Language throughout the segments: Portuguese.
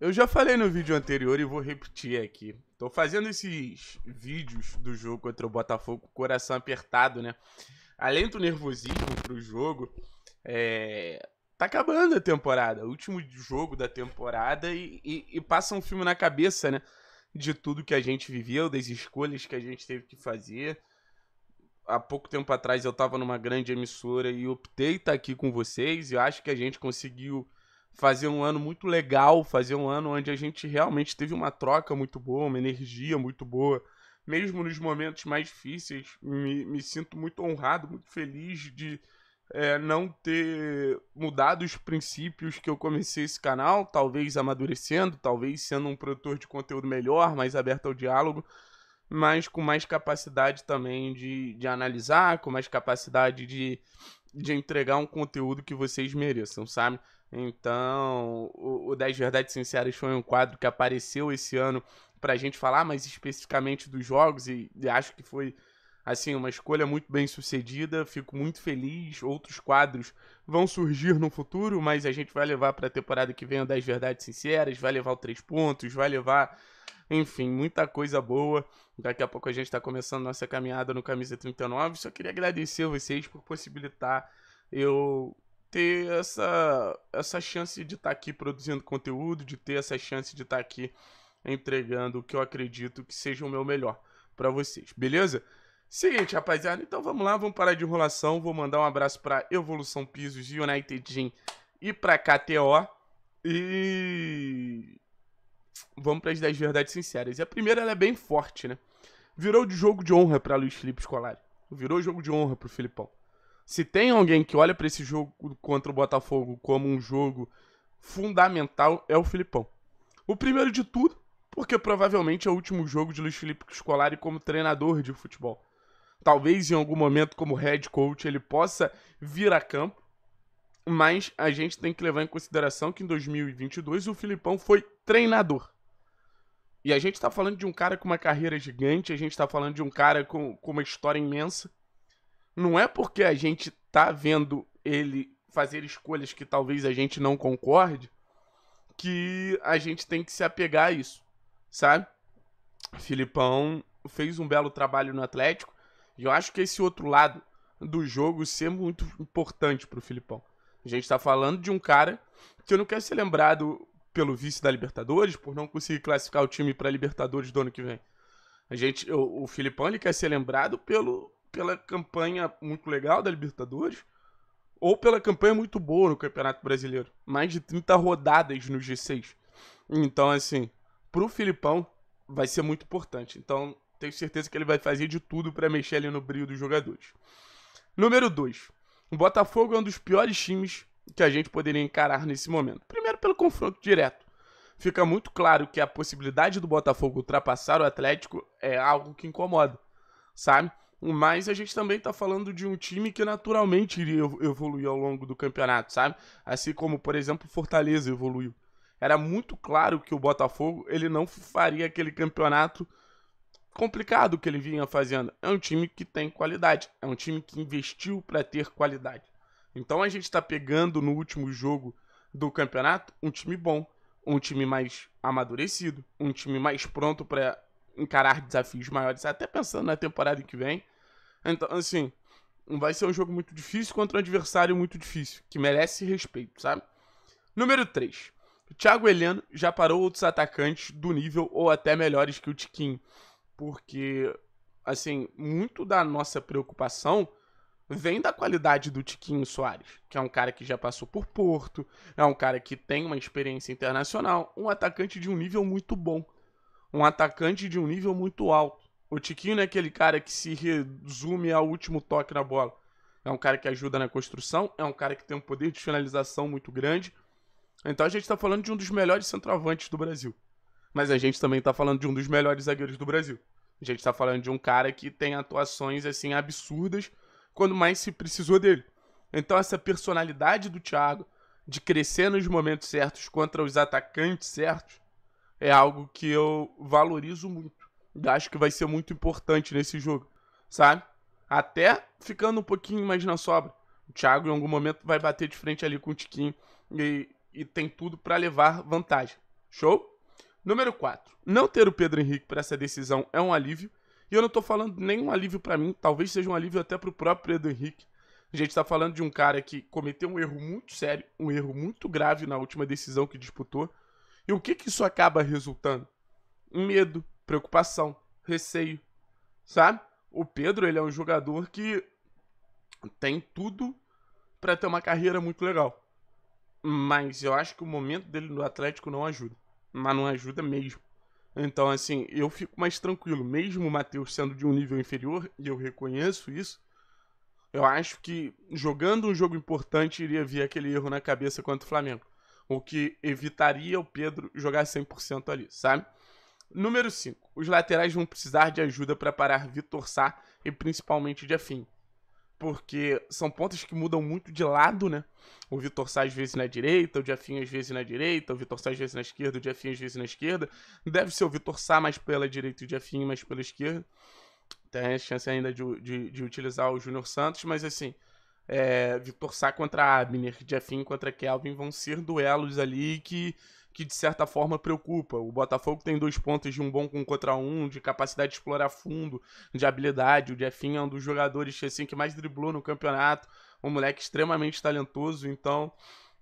Eu já falei no vídeo anterior e vou repetir aqui. Tô fazendo esses vídeos do jogo contra o Botafogo com o coração apertado, né? Além do nervosismo pro jogo, é... tá acabando a temporada. O último jogo da temporada e, e, e, passa um filme na cabeça, né? De tudo que a gente viveu, das escolhas que a gente teve que fazer. Há pouco tempo atrás eu tava numa grande emissora e optei estar tá aqui com vocês. Eu acho que a gente conseguiu fazer um ano muito legal, fazer um ano onde a gente realmente teve uma troca muito boa, uma energia muito boa. Mesmo nos momentos mais difíceis, me, me sinto muito honrado, muito feliz de é, não ter mudado os princípios que eu comecei esse canal, talvez amadurecendo, talvez sendo um produtor de conteúdo melhor, mais aberto ao diálogo, mas com mais capacidade também de, de analisar, com mais capacidade de, de entregar um conteúdo que vocês mereçam, sabe? Então, o, o 10 Verdades Sinceras foi um quadro que apareceu esse ano pra gente falar mais especificamente dos jogos e, e acho que foi assim, uma escolha muito bem sucedida, fico muito feliz. Outros quadros vão surgir no futuro, mas a gente vai levar para a temporada que vem o 10 Verdades Sinceras, vai levar o 3 Pontos, vai levar, enfim, muita coisa boa. Daqui a pouco a gente está começando nossa caminhada no Camisa 39. Só queria agradecer a vocês por possibilitar eu ter essa, essa chance de estar tá aqui produzindo conteúdo, de ter essa chance de estar tá aqui entregando o que eu acredito que seja o meu melhor para vocês, beleza? Seguinte, rapaziada, então vamos lá, vamos parar de enrolação, vou mandar um abraço para Evolução Pisos, United Gym e para KTO e vamos para as 10 verdades sinceras. E a primeira é bem forte, né? Virou de jogo de honra para Luiz Felipe Scolari. Virou jogo de honra para o Filipão. Se tem alguém que olha para esse jogo contra o Botafogo como um jogo fundamental, é o Filipão. O primeiro de tudo, porque provavelmente é o último jogo de Luiz Felipe Scolari como treinador de futebol. Talvez em algum momento, como head coach, ele possa vir a campo, mas a gente tem que levar em consideração que em 2022 o Filipão foi treinador. E a gente está falando de um cara com uma carreira gigante, a gente está falando de um cara com, com uma história imensa não é porque a gente tá vendo ele fazer escolhas que talvez a gente não concorde que a gente tem que se apegar a isso, sabe? Filipão fez um belo trabalho no Atlético e eu acho que esse outro lado do jogo ser muito importante pro Filipão. A gente tá falando de um cara que não quer ser lembrado pelo vice da Libertadores por não conseguir classificar o time para Libertadores do ano que vem. A gente, o, o Filipão ele quer ser lembrado pelo pela campanha muito legal da Libertadores ou pela campanha muito boa no Campeonato Brasileiro. Mais de 30 rodadas no G6. Então, assim, pro Filipão vai ser muito importante. Então, tenho certeza que ele vai fazer de tudo para mexer ali no brilho dos jogadores. Número 2. O Botafogo é um dos piores times que a gente poderia encarar nesse momento. Primeiro pelo confronto direto. Fica muito claro que a possibilidade do Botafogo ultrapassar o Atlético é algo que incomoda, sabe? Mas a gente também está falando de um time que naturalmente iria evoluir ao longo do campeonato, sabe? Assim como, por exemplo, o Fortaleza evoluiu. Era muito claro que o Botafogo ele não faria aquele campeonato complicado que ele vinha fazendo. É um time que tem qualidade, é um time que investiu para ter qualidade. Então a gente está pegando no último jogo do campeonato um time bom, um time mais amadurecido, um time mais pronto para encarar desafios maiores, até pensando na temporada que vem. Então, assim, vai ser um jogo muito difícil contra um adversário muito difícil, que merece respeito, sabe? Número 3. O Thiago Heleno já parou outros atacantes do nível ou até melhores que o Tiquinho. Porque, assim, muito da nossa preocupação vem da qualidade do Tiquinho Soares, que é um cara que já passou por Porto, é um cara que tem uma experiência internacional, um atacante de um nível muito bom um atacante de um nível muito alto. O Tiquinho não é aquele cara que se resume ao último toque na bola. É um cara que ajuda na construção, é um cara que tem um poder de finalização muito grande. Então a gente está falando de um dos melhores centroavantes do Brasil. Mas a gente também está falando de um dos melhores zagueiros do Brasil. A gente está falando de um cara que tem atuações assim absurdas quando mais se precisou dele. Então essa personalidade do Thiago de crescer nos momentos certos contra os atacantes certos é algo que eu valorizo muito. E acho que vai ser muito importante nesse jogo, sabe? Até ficando um pouquinho mais na sobra. O Thiago em algum momento vai bater de frente ali com o Tiquinho e, e tem tudo para levar vantagem. Show? Número 4. Não ter o Pedro Henrique para essa decisão é um alívio. E eu não tô falando nenhum alívio para mim, talvez seja um alívio até pro próprio Pedro Henrique. A gente tá falando de um cara que cometeu um erro muito sério, um erro muito grave na última decisão que disputou. E o que, que isso acaba resultando? Medo, preocupação, receio, sabe? O Pedro, ele é um jogador que tem tudo para ter uma carreira muito legal. Mas eu acho que o momento dele no Atlético não ajuda. Mas não ajuda mesmo. Então, assim, eu fico mais tranquilo. Mesmo o Matheus sendo de um nível inferior, e eu reconheço isso, eu acho que jogando um jogo importante iria vir aquele erro na cabeça contra o Flamengo. O que evitaria o Pedro jogar 100% ali, sabe? Número 5. Os laterais vão precisar de ajuda para parar Vitor Sá e principalmente Jefinho. Porque são pontas que mudam muito de lado, né? O Vitor Sá às vezes na direita, o Jefinho às vezes na direita, o Vitor Sá às vezes na esquerda, o Jefinho às vezes na esquerda. Deve ser o Vitor Sá mais pela direita e o Jefinho mais pela esquerda. Tem a chance ainda de, de, de utilizar o Júnior Santos, mas assim, é, Victor Sá contra Abner, Jeffin contra Kelvin, vão ser duelos ali que, que de certa forma preocupa. O Botafogo tem dois pontos de um bom com contra um, de capacidade de explorar fundo, de habilidade. O Jeffin é um dos jogadores assim, que mais driblou no campeonato, um moleque extremamente talentoso, então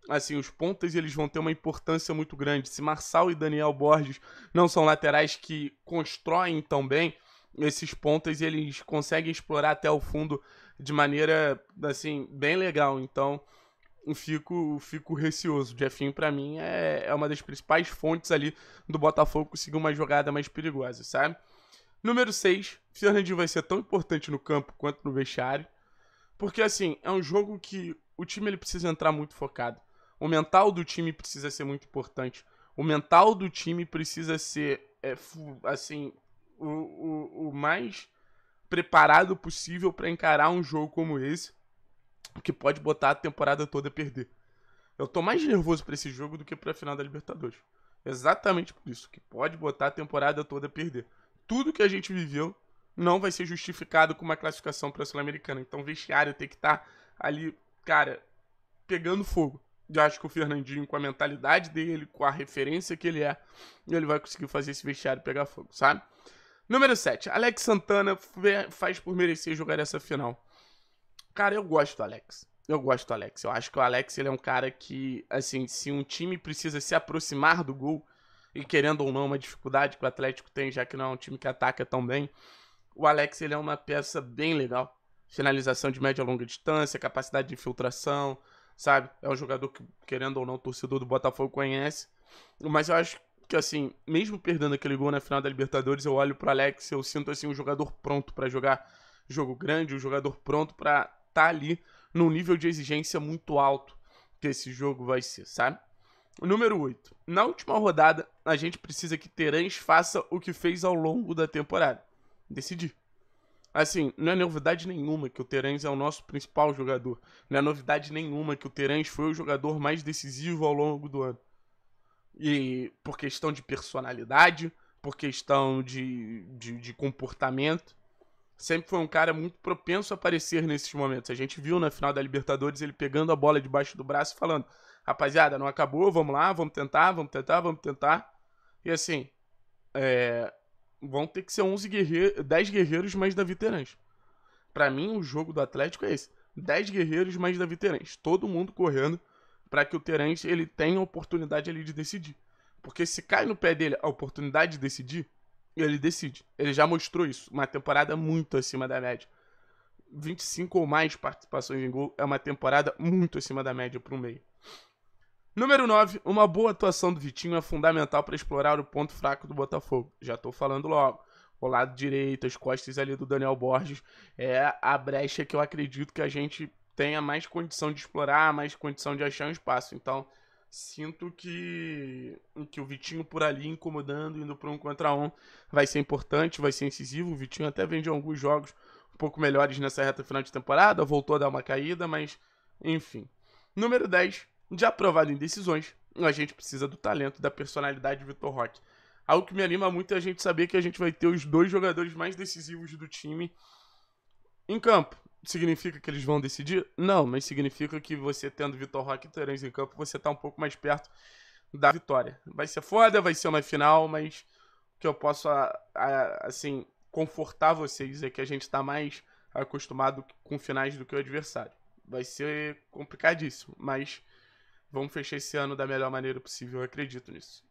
assim, os pontas eles vão ter uma importância muito grande. Se Marçal e Daniel Borges não são laterais que constroem tão bem, esses pontas eles conseguem explorar até o fundo de maneira, assim, bem legal. Então, fico, fico receoso. O Jefinho, para mim, é, é uma das principais fontes ali do Botafogo conseguir uma jogada mais perigosa, sabe? Número 6, Fernandinho vai ser tão importante no campo quanto no vestiário. Porque, assim, é um jogo que o time ele precisa entrar muito focado. O mental do time precisa ser muito importante. O mental do time precisa ser, é, assim, o, o, o mais preparado possível para encarar um jogo como esse, que pode botar a temporada toda a perder. Eu tô mais nervoso para esse jogo do que para a final da Libertadores. Exatamente por isso, que pode botar a temporada toda a perder. Tudo que a gente viveu não vai ser justificado com uma classificação para a Sul-Americana. Então o vestiário tem que estar tá ali, cara, pegando fogo. Eu acho que o Fernandinho, com a mentalidade dele, com a referência que ele é, ele vai conseguir fazer esse vestiário pegar fogo, sabe? Número 7. Alex Santana faz por merecer jogar essa final. Cara, eu gosto do Alex. Eu gosto do Alex. Eu acho que o Alex ele é um cara que, assim, se um time precisa se aproximar do gol, e querendo ou não, é uma dificuldade que o Atlético tem, já que não é um time que ataca tão bem, o Alex ele é uma peça bem legal. Finalização de média e longa distância, capacidade de infiltração, sabe? É um jogador que, querendo ou não, o torcedor do Botafogo conhece. Mas eu acho que assim, mesmo perdendo aquele gol na final da Libertadores, eu olho para Alex, eu sinto assim um jogador pronto para jogar jogo grande, um jogador pronto para estar tá ali num nível de exigência muito alto que esse jogo vai ser, sabe? Número 8. Na última rodada, a gente precisa que Terãs faça o que fez ao longo da temporada. Decidir. Assim, não é novidade nenhuma que o Terãs é o nosso principal jogador. Não é novidade nenhuma que o Terãs foi o jogador mais decisivo ao longo do ano. E por questão de personalidade, por questão de, de, de comportamento. Sempre foi um cara muito propenso a aparecer nesses momentos. A gente viu na final da Libertadores ele pegando a bola debaixo do braço e falando: rapaziada, não acabou, vamos lá, vamos tentar, vamos tentar, vamos tentar. E assim, é, vão ter que ser 11 guerreiros, 10 guerreiros mais da veterans. Para mim, o jogo do Atlético é esse: 10 guerreiros mais da veterans. Todo mundo correndo para que o Terence ele tenha a oportunidade ali de decidir. Porque se cai no pé dele a oportunidade de decidir, ele decide. Ele já mostrou isso. Uma temporada muito acima da média. 25 ou mais participações em gol é uma temporada muito acima da média para o meio. Número 9. Uma boa atuação do Vitinho é fundamental para explorar o ponto fraco do Botafogo. Já estou falando logo. O lado direito, as costas ali do Daniel Borges, é a brecha que eu acredito que a gente tenha mais condição de explorar, mais condição de achar um espaço. Então, sinto que, que o Vitinho por ali incomodando, indo para um contra um, vai ser importante, vai ser incisivo. O Vitinho até vende alguns jogos um pouco melhores nessa reta final de temporada, voltou a dar uma caída, mas enfim. Número 10, de aprovado em decisões, a gente precisa do talento, da personalidade de Vitor Roque. Algo que me anima muito é a gente saber que a gente vai ter os dois jogadores mais decisivos do time em campo significa que eles vão decidir? Não, mas significa que você tendo Vitor Roque e Terence em campo, você tá um pouco mais perto da vitória. Vai ser foda, vai ser uma final, mas o que eu posso, a, a, assim, confortar vocês é que a gente tá mais acostumado com finais do que o adversário. Vai ser complicadíssimo, mas vamos fechar esse ano da melhor maneira possível, eu acredito nisso.